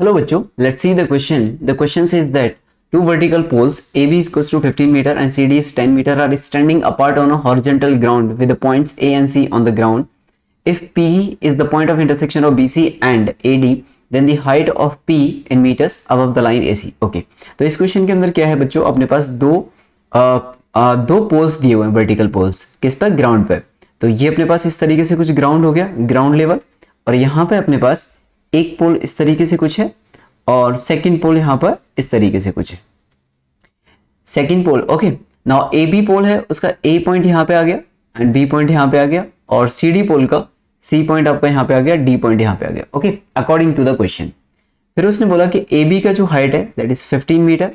Hello बच्चों let see the question the question is that two vertical poles A B is to 15 metre and C D is 10 metre are standing apart on a ground with the points A and C on the ground if P is the point of intersection of B C and A D then the height of P in metres above the line A C okay तो इस question के अंदर क्या है बच्चों अपने पास दो आ, आ, दो पोल्स दिए हुए हैं वर्टिकल पोल्स किस पर ग्राउंड पर तो ये अपने पास इस तरीके से कुछ ग्राउंड हो गया ग्राउंड लेवल और यहाँ पे अपने पास एक पोल इस तरीके से कुछ है और सेकंड पोल यहां पर इस तरीके से कुछ है second pole okay now A B pole है उसका ए पॉइंट यहां पे आ गया एंड बी पॉइंट यहां पे आ गया और सी डी पोल का सी पॉइंट आपका यहां पे आ गया डी पॉइंट यहां पे आ गया okay according to the question फिर उसने बोला कि ए बी का जो हाइट है दैट इज फिफ्टीन मीटर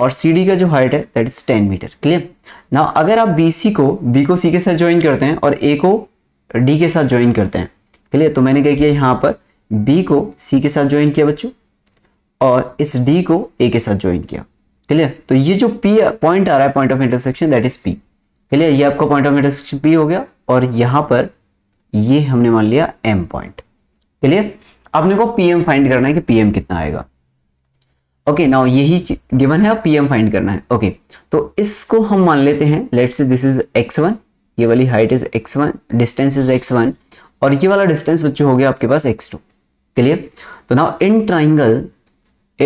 और सी डी का जो हाइट है that is ten metre clear ना अगर आप बी सी को बी को सी के साथ ज्वाइन करते हैं और ए को डी के साथ ज्वाइन करते हैं क्लियर तो मैंने क्या किया यहां पर बी को सी के साथ ज्वाइन किया बच्चों और इस डी को ए के साथ ज्वाइन किया क्लियर तो ये जो पी पॉइंट आ रहा है point of intersection that is P clear ये आपका पॉइंट ऑफ इंटरसेक्शन पी हो गया और यहां पर ये हमने मान लिया एम पॉइंट क्लियर आपने को पीएम फाइंड करना है कि पीएम कितना आएगा ओके नाउ यही गिवन है पीएम फाइंड करना है ओके okay, तो इसको हम मान लेते हैं लेट से दिस इज एक्स वन ये वाली height is X one distance is X one और ये वाला डिस्टेंस बच्चों हो गया आपके पास एक्स टू क्लियर तो now in triangle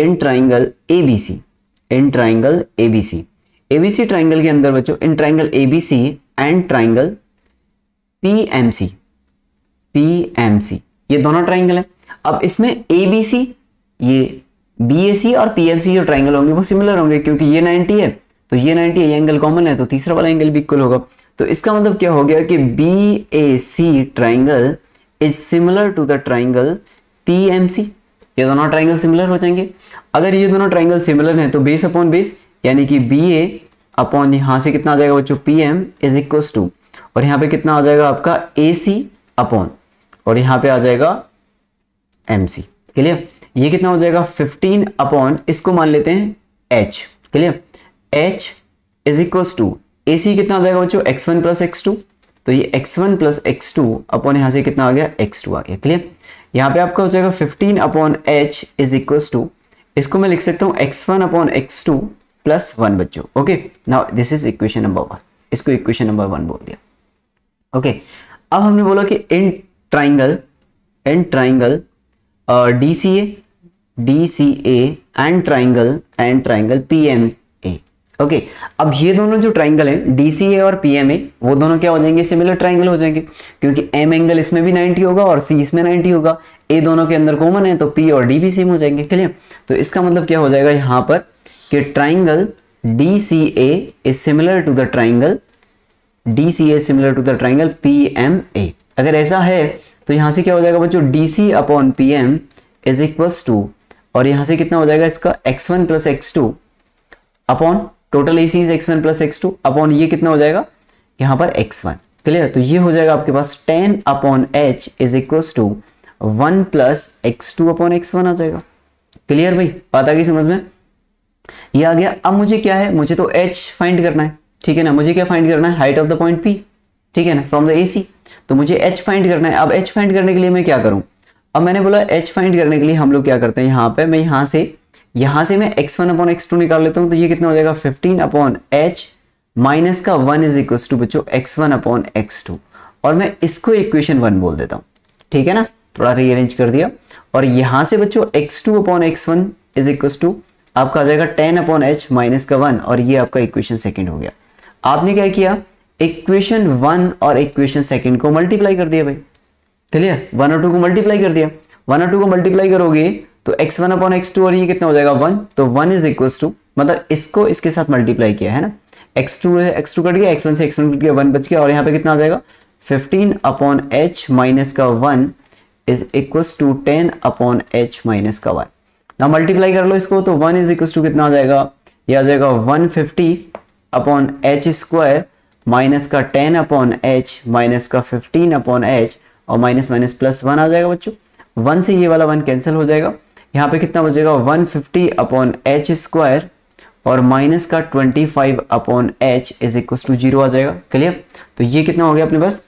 in triangle ABC in triangle ABC ABC triangle के अंदर बच्चों in triangle ABC and triangle PMC PMC ये दोनों ट्राइंगल है अब इसमें एबीसी ये बीएसी और पीएमसी जो ट्राइंगल होंगे वो सिमिलर होंगे क्योंकि ये 90 है तो ये 90 है ये एंगल कॉमन है तो तीसरा वाला एंगल भी इक्वल होगा तो इसका मतलब क्या हो गया कि B A C triangle is similar to the triangle P ये दोनों ट्राइंगल सिमिलर हो जाएंगे अगर ये दोनों ट्राइंगल सिमिलर हैं तो बेस अपॉन बेस यानी कि बी ए अपॉन यहां से कितना आ जाएगा बच्चों P M is equals to और यहां पे कितना आ जाएगा आपका ए सी अपॉन और यहां पे आ जाएगा एम सी क्लियर ये कितना हो जाएगा 15 अपॉन इसको मान लेते हैं H clear H is equals to A C कितना आ जाएगा बच्चों X one plus X two तो ये X one plus X two upon यहां से कितना आ गया एक्स टू आ गया क्लियर यहाँ पे आपका हो जाएगा fifteen upon H is equal to इसको मैं लिख सकता हूँ X one upon X two plus one बच्चों okay now this is equation number one इसको इक्वेशन नंबर वन बोल दिया ओके okay. अब हमने बोला कि in triangle in triangle D C A D C A and triangle and triangle P M A okay अब ये दोनों जो ट्राइंगल हैं डी और पी वो दोनों क्या हो जाएंगे सिमिलर ट्राइंगल हो जाएंगे क्योंकि एम एंगल इसमें भी 90 होगा और सी इसमें 90 होगा ए दोनों के अंदर कॉमन है तो पी और डी भी सेम हो जाएंगे क्लियर तो इसका मतलब क्या हो जाएगा यहाँ पर कि triangle D C A is similar to the triangle D C A similar to the triangle P M A अगर ऐसा है तो यहां से क्या हो जाएगा बच्चों D C upon P M is equal to और यहां से कितना हो जाएगा इसका X one plus X two upon total A C X one plus X two upon ये कितना हो जाएगा यहां पर एक्स वन क्लियर तो ये हो जाएगा आपके पास ten upon H is equal to one plus X two upon X one आ जाएगा क्लियर भाई बात आ गई समझ में ये आ गया अब मुझे क्या है मुझे तो एच फाइंड करना है ठीक है ना मुझे क्या फाइंड करना है height of the point P ठीक है ना फ्रॉम द ए सी तो मुझे एच फाइंड करना है अब एच फाइंड करने के लिए मैं क्या करूं अब मैंने बोला एच फाइंड करने के लिए हम लोग क्या करते हैं यहां पर मैं यहां से यहां से मैं x1 वन अपॉन एक्स निकाल लेता हूं तो ये कितना हो जाएगा 15 अपॉन एच माइनस का 1 इज इक्व टू बच्चो एक्स वन अपॉन एक्स और मैं इसको इक्वेशन वन बोल देता हूं ठीक है ना थोड़ा रीअरेंज कर दिया और यहां से बच्चों X two upon X one is equal to आपका आ जाएगा टेन अपॉन एच माइनस का वन और ये आपका इक्वेशन सेकेंड हो गया आपने क्या किया इक्वेशन वन और इक्वेशन सेकेंड को मल्टीप्लाई कर दिया भाई क्लियर वन और टू को मल्टीप्लाई कर दिया वन और टू को मल्टीप्लाई करोगे तो X one upon X two और ये कितना हो जाएगा वन तो वन इज इक्वल टू मतलब इसको इसके साथ मल्टीप्लाई किया है ना X two X two cut गया एक्स वन से एक्स वन कट गया वन बच गया और यहाँ पे कितना आ जाएगा फिफ्टीन अपॉन एच माइनस का one is equal to ten upon H minus का वन ना मल्टीप्लाई कर लो इसको तो वन इज इक्व टू कितना आ जाएगा ये आ जाएगा one fifty upon H square minus का टेन अपॉन एच माइनस का फिफ्टीन अपॉन एच और माइनस माइनस प्लस वन आ जाएगा बच्चों वन से ये वाला वन कैंसिल हो जाएगा यहाँ पे कितना बचेगा 150 फिफ्टी अपॉन एच स्क्वायर और माइनस का 25 five upon H is equal to zero आ जाएगा क्लियर तो ये कितना हो गया अपने पास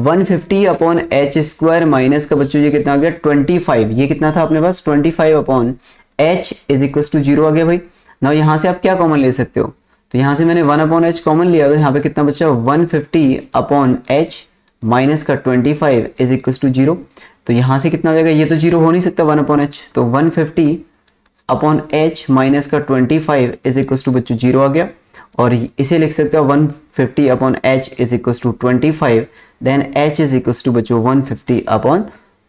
150 fifty upon H square minus का बच्चों ये कितना आ गया 25 ये कितना था अपने पास 25 five upon H is equal to zero आ गया भाई ना यहाँ से आप क्या कॉमन ले सकते हो तो यहाँ से मैंने वन अपॉन एच कॉमन लिया तो यहाँ पे कितना बच्चा one fifty upon H minus का twenty five is equal to zero तो यहां से कितना आ जाएगा ये तो जीरो हो नहीं सकता वन अपॉन एच तो one fifty upon H minus का twenty five is equal to बच्चों जीरो आ गया और इसे लिख सकते हो one fifty upon H is equal to twenty five then H is equal to बच्चो one fifty upon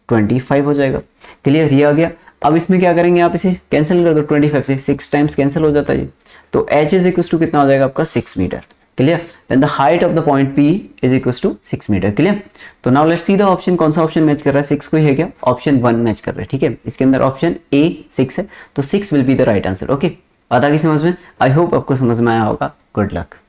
twenty five हो जाएगा क्लियर ये आ गया अब इसमें क्या करेंगे आप इसे कैंसिल कर दो ट्वेंटी फाइव से सिक्स टाइम्स कैंसिल हो जाता है तो एच इज इक्व टू कितना हो जाएगा आपका six metre clear then the height of the point P is equal to six metre clear तो now let see the option कौन सा ऑप्शन मैच कर रहा है सिक्स को ही है क्या ऑप्शन वन मैच कर रहा है ठीक है इसके अंदर ऑप्शन ए सिक्स है तो six will be the right answer okay आता की समझ में आई होप आपको समझ में आया होगा गुड लक